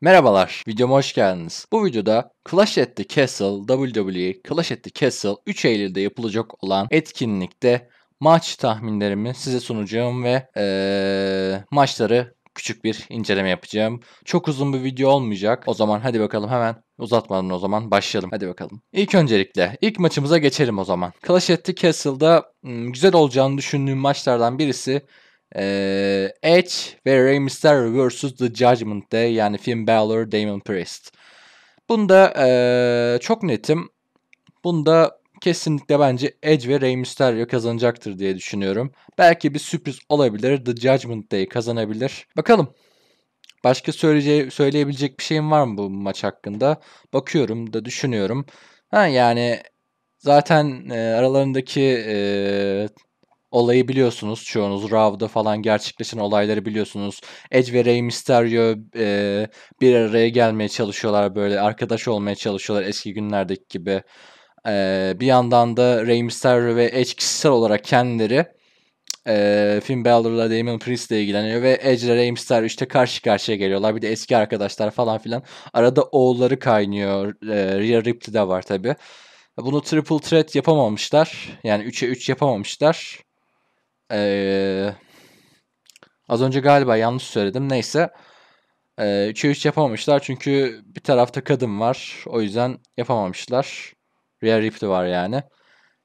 Merhabalar, videoma hoş geldiniz. Bu videoda Clash at the Castle, WWE Clash at the Castle 3 Eylül'de yapılacak olan etkinlikte maç tahminlerimi size sunacağım ve ee, maçları küçük bir inceleme yapacağım. Çok uzun bir video olmayacak. O zaman hadi bakalım hemen uzatmadan o zaman başlayalım. Hadi bakalım. İlk öncelikle ilk maçımıza geçelim o zaman. Clash at the Castle'da güzel olacağını düşündüğüm maçlardan birisi ee, Edge ve Rey Mysterio vs. The Judgment Day yani Finn Balor, Damon Priest. Bunda ee, çok netim. Bunda kesinlikle bence Edge ve Rey Mysterio kazanacaktır diye düşünüyorum. Belki bir sürpriz olabilir. The Judgment Day kazanabilir. Bakalım. Başka söyleyece- söyleyebilecek bir şeyim var mı bu maç hakkında? Bakıyorum da düşünüyorum. Ha yani zaten e, aralarındaki e, olayı biliyorsunuz çoğunuz. Raw'da falan gerçekleşen olayları biliyorsunuz. Edge ve Rey Mysterio e, bir araya gelmeye çalışıyorlar böyle. Arkadaş olmaya çalışıyorlar eski günlerdeki gibi. E, bir yandan da Rey Mysterio ve Edge kişisel olarak kendileri e, Finn Balor'la Damon Priest'le ilgileniyor ve Edge ile Rey Mysterio işte karşı karşıya geliyorlar. Bir de eski arkadaşlar falan filan. Arada oğulları kaynıyor. E, Rhea Ripley de var tabi. Bunu triple threat yapamamışlar. Yani 3'e 3 yapamamışlar. Ee, az önce galiba yanlış söyledim. Neyse. Ee, 3 yapamamışlar çünkü bir tarafta kadın var. O yüzden yapamamışlar. Rhea Ripley var yani.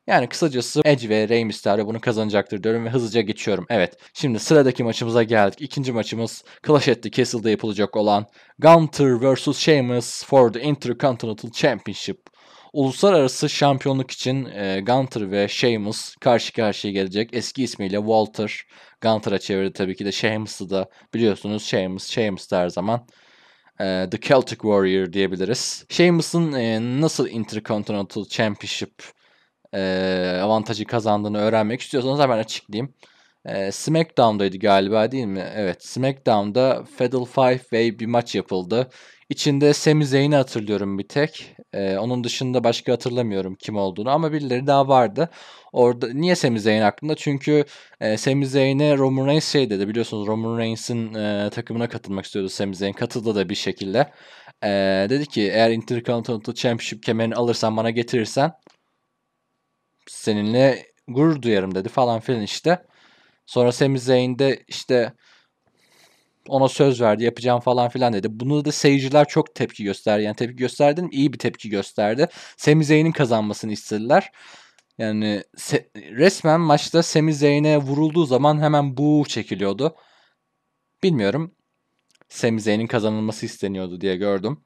Yani kısacası Edge ve Rey Mysterio bunu kazanacaktır diyorum ve hızlıca geçiyorum. Evet şimdi sıradaki maçımıza geldik. İkinci maçımız Clash at the Castle'da yapılacak olan Gunter vs. Sheamus for the Intercontinental Championship. Uluslararası şampiyonluk için e, Gunter ve Sheamus karşı karşıya gelecek. Eski ismiyle Walter Gunter'a çevirdi tabii ki de Sheamus'ı da biliyorsunuz Sheamus, Sheamus her zaman. E, The Celtic Warrior diyebiliriz. Sheamus'ın e, nasıl Intercontinental Championship e, avantajı kazandığını öğrenmek istiyorsanız hemen açıklayayım. E, SmackDown'daydı galiba değil mi? Evet SmackDown'da Fatal Five Way bir maç yapıldı. İçinde Sami Zayn'i hatırlıyorum bir tek. Ee, onun dışında başka hatırlamıyorum kim olduğunu ama birileri daha vardı. Orada niye Sami Zayn aklımda? Çünkü e, Sami Zayn'e Roman Reigns şey dedi. Biliyorsunuz Roman Reigns'in e, takımına katılmak istiyordu Sami Zayn. Katıldı da bir şekilde. E, dedi ki eğer Intercontinental Championship kemerini alırsan bana getirirsen seninle gurur duyarım dedi falan filan işte. Sonra Sami Zayn de işte ona söz verdi yapacağım falan filan dedi. Bunu da seyirciler çok tepki gösterdi. Yani tepki gösterdim İyi bir tepki gösterdi. Sami Zayn'in kazanmasını istediler. Yani resmen maçta Sami Zayn'e vurulduğu zaman hemen bu çekiliyordu. Bilmiyorum. Sami Zayn'in kazanılması isteniyordu diye gördüm.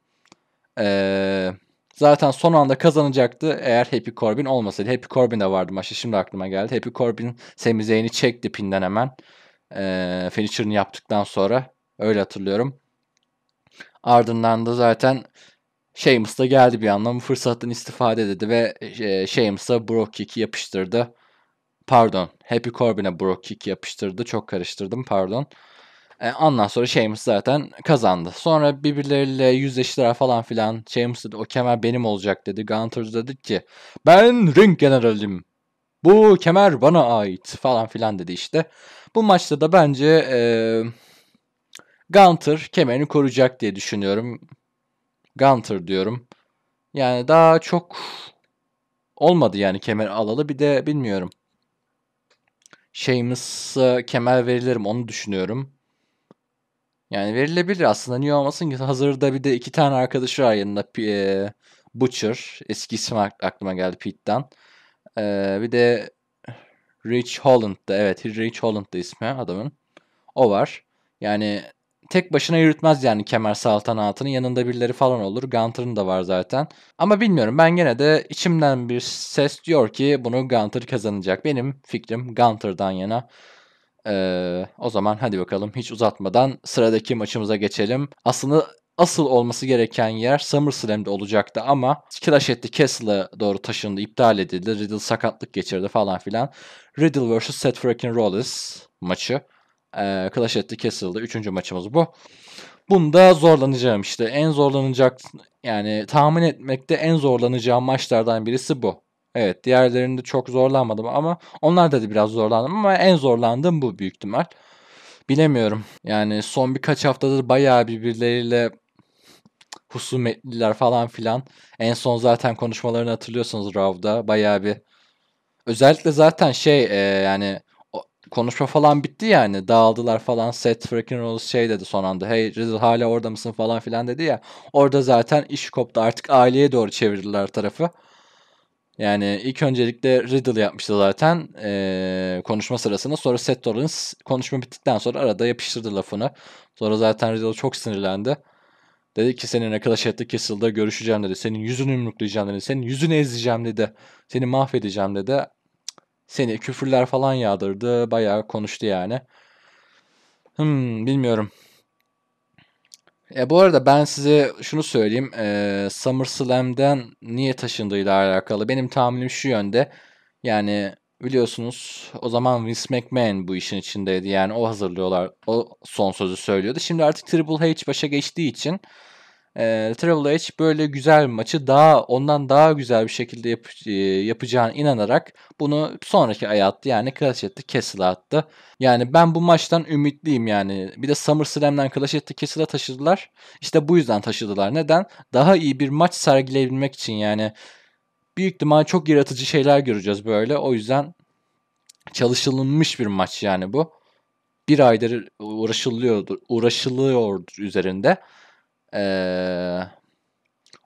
Eee Zaten son anda kazanacaktı eğer Happy Corbin olmasaydı. Happy Corbin de vardı maçta şimdi aklıma geldi. Happy Corbin Sami Zayn'i çekti pinden hemen. E, finisher'ını yaptıktan sonra öyle hatırlıyorum. Ardından da zaten Sheamus da geldi bir anlamda fırsattan istifade dedi ve e, Sheamus da Kick'i yapıştırdı. Pardon. Happy Corbin'e Brock Kick yapıştırdı. Çok karıştırdım pardon. E, ondan sonra Sheamus zaten kazandı. Sonra birbirleriyle yüzleştiler falan filan. Sheamus dedi o kemer benim olacak dedi. Gunter dedi ki ben ring generalim. Bu kemer bana ait falan filan dedi işte. Bu maçta da bence e, Gunter kemerini koruyacak diye düşünüyorum. Gunter diyorum. Yani daha çok olmadı yani kemer alalı. Bir de bilmiyorum. Sheamus'a kemer verilirim onu düşünüyorum. Yani verilebilir aslında. Niye olmasın ki? Hazırda bir de iki tane arkadaşı var yanında. E, Butcher. Eski ismi aklıma geldi Pete'den. E, bir de Rich Holland da Evet Rich Holland da ismi adamın. O var. Yani tek başına yürütmez yani kemer saltanatını. Yanında birileri falan olur. Gunter'ın da var zaten. Ama bilmiyorum ben gene de içimden bir ses diyor ki bunu Gunter kazanacak. Benim fikrim Gunter'dan yana. Ee, o zaman hadi bakalım hiç uzatmadan sıradaki maçımıza geçelim. Aslında asıl olması gereken yer SummerSlam'de olacaktı ama Clash etti Castle'a doğru taşındı, iptal edildi. Riddle sakatlık geçirdi falan filan. Riddle vs. Seth Frickin Rollins maçı. Ee, Clash etti Castle'da 3. maçımız bu. Bunda zorlanacağım işte. En zorlanacak yani tahmin etmekte en zorlanacağım maçlardan birisi bu. Evet diğerlerinde çok zorlanmadım ama onlar da biraz zorlandım ama en zorlandığım bu büyük ihtimal. Bilemiyorum. Yani son birkaç haftadır bayağı birbirleriyle husumetliler falan filan. En son zaten konuşmalarını hatırlıyorsunuz Rav'da. Bayağı bir özellikle zaten şey e, yani konuşma falan bitti yani. Dağıldılar falan. Set freaking Rolls şey dedi son anda. Hey Riddle hala orada mısın falan filan dedi ya. Orada zaten iş koptu. Artık aileye doğru çevirdiler tarafı. Yani ilk öncelikle Riddle yapmıştı zaten e, konuşma sırasında. Sonra Seth Rollins konuşma bittikten sonra arada yapıştırdı lafını. Sonra zaten Riddle çok sinirlendi. Dedi ki senin arkadaş şey at kesildi görüşeceğim dedi. Senin yüzünü yumruklayacağım dedi. Senin yüzünü ezeceğim dedi. Seni mahvedeceğim dedi. Seni küfürler falan yağdırdı. Bayağı konuştu yani. Hmm bilmiyorum. E bu arada ben size şunu söyleyeyim. E, SummerSlam'den niye taşındığıyla alakalı. Benim tahminim şu yönde. Yani biliyorsunuz o zaman Vince McMahon bu işin içindeydi. Yani o hazırlıyorlar. O son sözü söylüyordu. Şimdi artık Triple H başa geçtiği için e, ee, Triple H böyle güzel bir maçı daha ondan daha güzel bir şekilde yap, e, yapacağına inanarak bunu sonraki aya attı. Yani Clash etti Castle'a attı. Yani ben bu maçtan ümitliyim yani. Bir de SummerSlam'dan Clash etti Castle'a taşıdılar. İşte bu yüzden taşıdılar. Neden? Daha iyi bir maç sergileyebilmek için yani. Büyük ihtimal çok yaratıcı şeyler göreceğiz böyle. O yüzden çalışılmış bir maç yani bu. Bir aydır uğraşılıyordur, uğraşılıyordur üzerinde. Ee,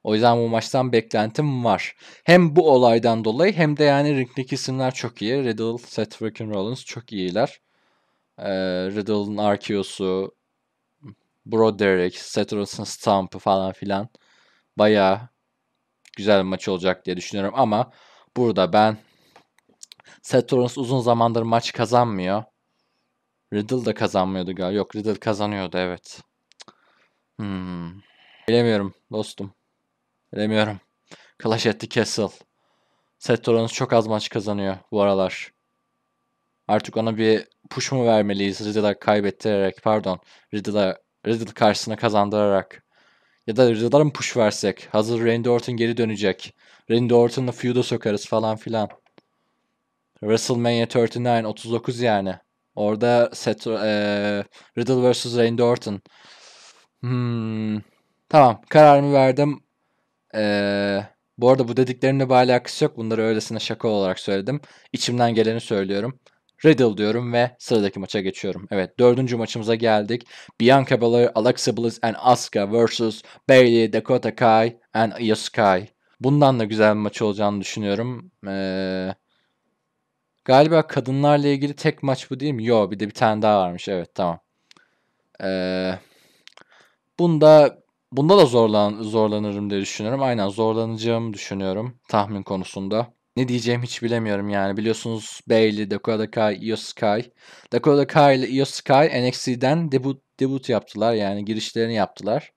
o yüzden bu maçtan beklentim var. Hem bu olaydan dolayı hem de yani ringdeki isimler çok iyi. Riddle, Seth Rickon Rollins çok iyiler. Ee, Riddle'ın Arkeo'su, Broderick, Seth Rollins'ın Stamp'ı falan filan. Baya güzel bir maç olacak diye düşünüyorum ama burada ben Seth Rollins uzun zamandır maç kazanmıyor. Riddle de kazanmıyordu galiba. Yok Riddle kazanıyordu evet. Hmm. Bilemiyorum dostum. Bilemiyorum. Clash at the Castle. Set oranısı çok az maç kazanıyor bu aralar. Artık ona bir push mu vermeliyiz Riddle'a kaybettirerek pardon Riddle'a Riddle karşısına kazandırarak. Ya da Riddle'a mı push versek? Hazır Randy Orton geri dönecek. Randy Orton'la feud'a sokarız falan filan. WrestleMania 39 39 yani. Orada set, e, Riddle vs Randy Orton. Hmm. Tamam kararımı verdim. Ee, bu arada bu dediklerimle bir alakası yok. Bunları öylesine şaka olarak söyledim. İçimden geleni söylüyorum. Riddle diyorum ve sıradaki maça geçiyorum. Evet dördüncü maçımıza geldik. Bianca Belair, Alexa Bliss and Asuka vs. Bayley, Dakota Kai and Io Sky. Bundan da güzel bir maç olacağını düşünüyorum. Ee, galiba kadınlarla ilgili tek maç bu değil mi? Yo bir de bir tane daha varmış. Evet tamam. Eee... Bunda bunda da zorlan zorlanırım diye düşünüyorum. Aynen zorlanacağım düşünüyorum tahmin konusunda. Ne diyeceğim hiç bilemiyorum yani. Biliyorsunuz Bailey, Dakota Kai, Io Sky. Dakota Kai ile Io Sky NXT'den debut, debut yaptılar yani girişlerini yaptılar.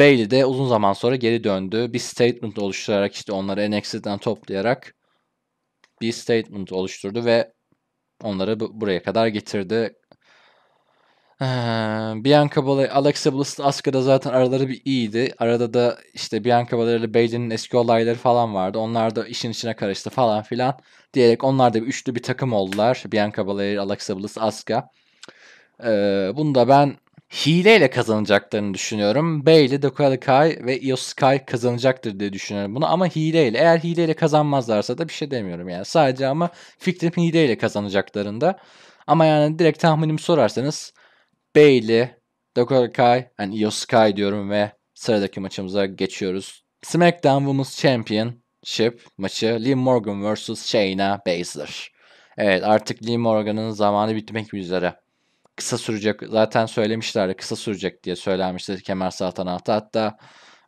Bailey de uzun zaman sonra geri döndü. Bir statement oluşturarak işte onları NXT'den toplayarak bir statement oluşturdu ve onları bu, buraya kadar getirdi. Bianca Belair, Alexa Bliss, Asuka da zaten araları bir iyiydi. Arada da işte Bianca Belair ile Bayley'nin eski olayları falan vardı. Onlar da işin içine karıştı falan filan diyerek onlar da bir üçlü bir takım oldular. Bianca Belair, Alexa Bliss, Asuka. Ee, bunu da ben hileyle kazanacaklarını düşünüyorum. Bayley, Dakota Kai ve Io Sky kazanacaktır diye düşünüyorum bunu ama hileyle. Eğer hileyle kazanmazlarsa da bir şey demiyorum yani. Sadece ama fikrim hileyle kazanacaklarında. Ama yani direkt tahminimi sorarsanız Bailey, Dakota Kai and Io Sky diyorum ve sıradaki maçımıza geçiyoruz. SmackDown Women's Championship maçı Lee Morgan vs Shayna Baszler. Evet artık Lee Morgan'ın zamanı bitmek üzere. Kısa sürecek zaten söylemişlerdi kısa sürecek diye söylenmişti kemer saatan hafta. Hatta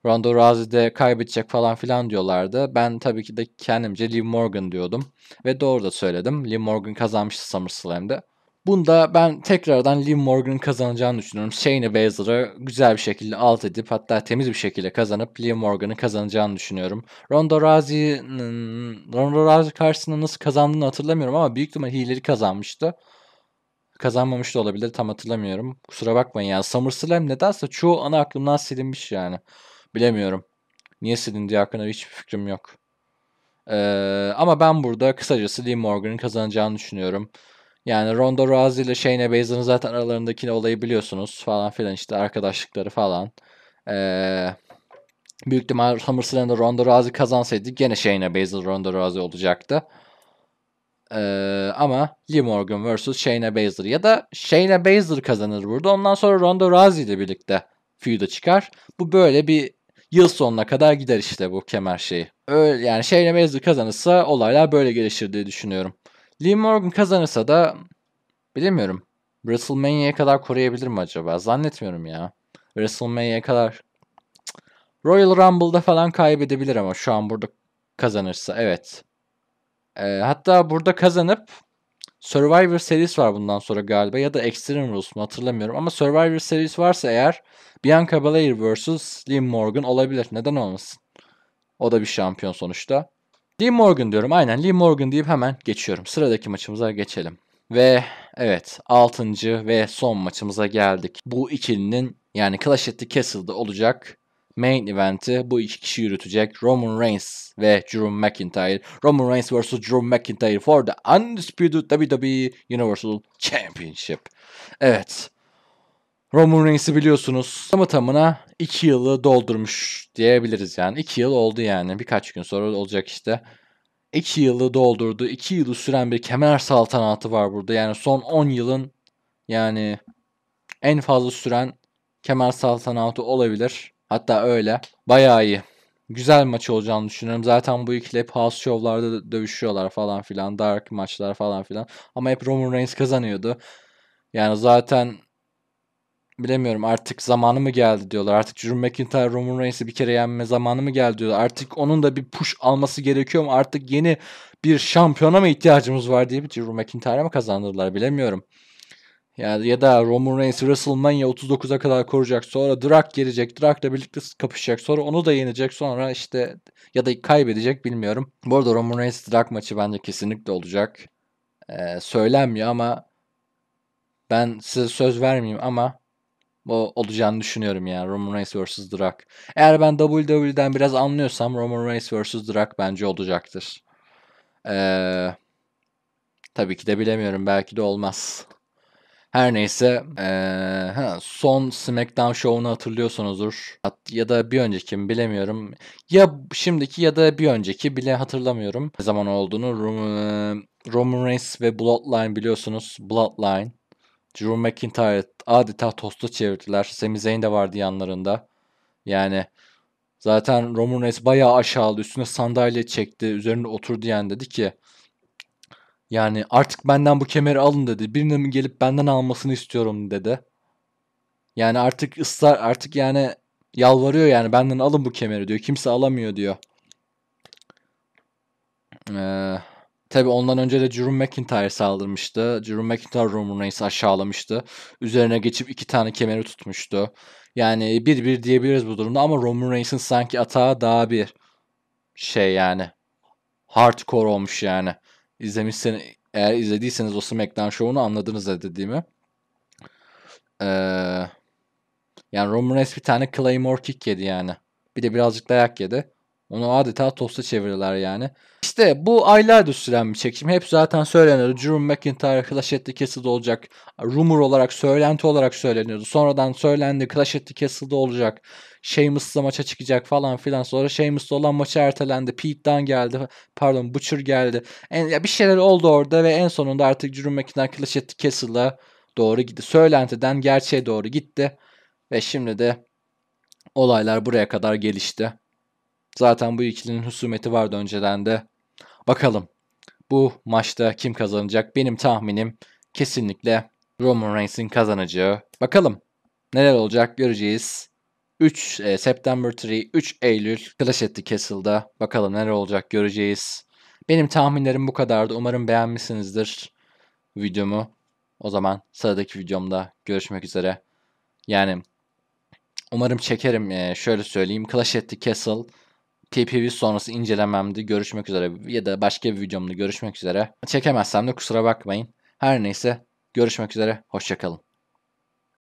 Ronda Rousey de kaybedecek falan filan diyorlardı. Ben tabii ki de kendimce Lee Morgan diyordum. Ve doğru da söyledim. Lee Morgan kazanmıştı SummerSlam'de. Bunda ben tekrardan Liv Morgan'ın kazanacağını düşünüyorum. Shayna Baszler'ı güzel bir şekilde alt edip hatta temiz bir şekilde kazanıp Liv Morgan'ın kazanacağını düşünüyorum. Ronda Rousey'nin Ronda Rousey karşısında nasıl kazandığını hatırlamıyorum ama büyük ihtimal hileri kazanmıştı. Kazanmamış da olabilir tam hatırlamıyorum. Kusura bakmayın yani SummerSlam nedense çoğu ana aklımdan silinmiş yani. Bilemiyorum. Niye silindi hakkında hiçbir fikrim yok. Ee, ama ben burada kısacası Lee Morgan'ın kazanacağını düşünüyorum. Yani Ronda Rousey ile Shayna Baszler'ın zaten aralarındaki olayı biliyorsunuz falan filan işte arkadaşlıkları falan. Ee, büyük ihtimal SummerSlam'da Ronda Rousey kazansaydı gene Shayna Baszler Ronda Rousey olacaktı. Ee, ama Lee Morgan vs. Shayna Baszler ya da Shayna Baszler kazanır burada. Ondan sonra Ronda Rousey ile birlikte feud'a çıkar. Bu böyle bir yıl sonuna kadar gider işte bu kemer şeyi. Öyle, yani Shayna Baszler kazanırsa olaylar böyle gelişir diye düşünüyorum. Lee Morgan kazanırsa da bilemiyorum. WrestleMania'ya kadar koruyabilir mi acaba? Zannetmiyorum ya. WrestleMania'ya kadar Royal Rumble'da falan kaybedebilir ama şu an burada kazanırsa evet. E, hatta burada kazanıp Survivor Series var bundan sonra galiba ya da Extreme Rules mu hatırlamıyorum ama Survivor Series varsa eğer Bianca Belair vs. Lee Morgan olabilir. Neden olmasın? O da bir şampiyon sonuçta. Lee Morgan diyorum. Aynen Lee Morgan deyip hemen geçiyorum. Sıradaki maçımıza geçelim. Ve evet 6. ve son maçımıza geldik. Bu ikilinin yani Clash at the Castle'da olacak main eventi bu iki kişi yürütecek. Roman Reigns ve Drew McIntyre. Roman Reigns vs. Drew McIntyre for the Undisputed WWE Universal Championship. Evet. Roman Reigns'i biliyorsunuz tamı tamına 2 yılı doldurmuş diyebiliriz yani. 2 yıl oldu yani birkaç gün sonra olacak işte. 2 yılı doldurdu. 2 yılı süren bir kemer saltanatı var burada. Yani son 10 yılın yani en fazla süren kemer saltanatı olabilir. Hatta öyle. Bayağı iyi. Güzel maç olacağını düşünüyorum. Zaten bu ikili hep house show'larda dövüşüyorlar falan filan. Dark maçlar falan filan. Ama hep Roman Reigns kazanıyordu. Yani zaten bilemiyorum artık zamanı mı geldi diyorlar. Artık Drew McIntyre Roman Reigns'i bir kere yenme zamanı mı geldi diyorlar. Artık onun da bir push alması gerekiyor mu? Artık yeni bir şampiyona mı ihtiyacımız var diye bir Drew McIntyre mı kazandırdılar bilemiyorum. Yani ya da Roman Reigns WrestleMania 39'a kadar koruyacak. Sonra Drak gelecek. Drak'la birlikte kapışacak. Sonra onu da yenecek. Sonra işte ya da kaybedecek bilmiyorum. Bu arada Roman Reigns Drak maçı bence kesinlikle olacak. Ee, söylenmiyor ama ben size söz vermeyeyim ama bu olacağını düşünüyorum yani Roman Reigns vs. Drak. Eğer ben WWE'den biraz anlıyorsam Roman Reigns vs. Drak bence olacaktır. Ee, tabii ki de bilemiyorum. Belki de olmaz. Her neyse ee, ha, son SmackDown şovunu hatırlıyorsunuzdur. Ya da bir önceki mi bilemiyorum. Ya şimdiki ya da bir önceki bile hatırlamıyorum. Ne zaman olduğunu Roman Reigns ve Bloodline biliyorsunuz. Bloodline Drew McIntyre adeta tosta çevirdiler. Sami Zayn de vardı yanlarında. Yani zaten Roman Reigns bayağı aşağıladı. Üstüne sandalye çekti. Üzerine otur diyen dedi ki yani artık benden bu kemeri alın dedi. Birinin gelip benden almasını istiyorum dedi. Yani artık ısrar artık yani yalvarıyor yani benden alın bu kemeri diyor. Kimse alamıyor diyor. Eee Tabi ondan önce de Jerome McIntyre saldırmıştı. Jerome McIntyre Roman Reigns'i aşağılamıştı. Üzerine geçip iki tane kemeri tutmuştu. Yani bir bir diyebiliriz bu durumda ama Roman Reigns'in sanki atağı daha bir şey yani. Hardcore olmuş yani. İzlemişseniz, eğer izlediyseniz o SmackDown şovunu anladınız ne dediğimi. Ee, yani Roman Reigns bir tane Claymore kick yedi yani. Bir de birazcık dayak yedi. Onu adeta tosta çevirdiler yani. İşte bu aylardır süren bir çekim. Hep zaten söyleniyordu. Drew McIntyre Clash at the Castle'da olacak. Rumor olarak, söylenti olarak söyleniyordu. Sonradan söylendi Clash at the Castle'da olacak. Sheamus'la maça çıkacak falan filan. Sonra Sheamus'la olan maçı ertelendi. Pete Dunne geldi. Pardon Butcher geldi. En, ya bir şeyler oldu orada ve en sonunda artık Drew McIntyre Clash at the Castle'a doğru gitti. Söylentiden gerçeğe doğru gitti. Ve şimdi de olaylar buraya kadar gelişti. Zaten bu ikilinin husumeti vardı önceden de. Bakalım bu maçta kim kazanacak? Benim tahminim kesinlikle Roman Reigns'in kazanacağı. Bakalım neler olacak göreceğiz. 3 e, September 3, 3 Eylül Clash at the Castle'da. Bakalım neler olacak göreceğiz. Benim tahminlerim bu kadardı. Umarım beğenmişsinizdir videomu. O zaman sıradaki videomda görüşmek üzere. Yani umarım çekerim. E, şöyle söyleyeyim. Clash at the Castle Tpv sonrası incelememde görüşmek üzere ya da başka bir videomda görüşmek üzere. Çekemezsem de kusura bakmayın. Her neyse görüşmek üzere. Hoşçakalın.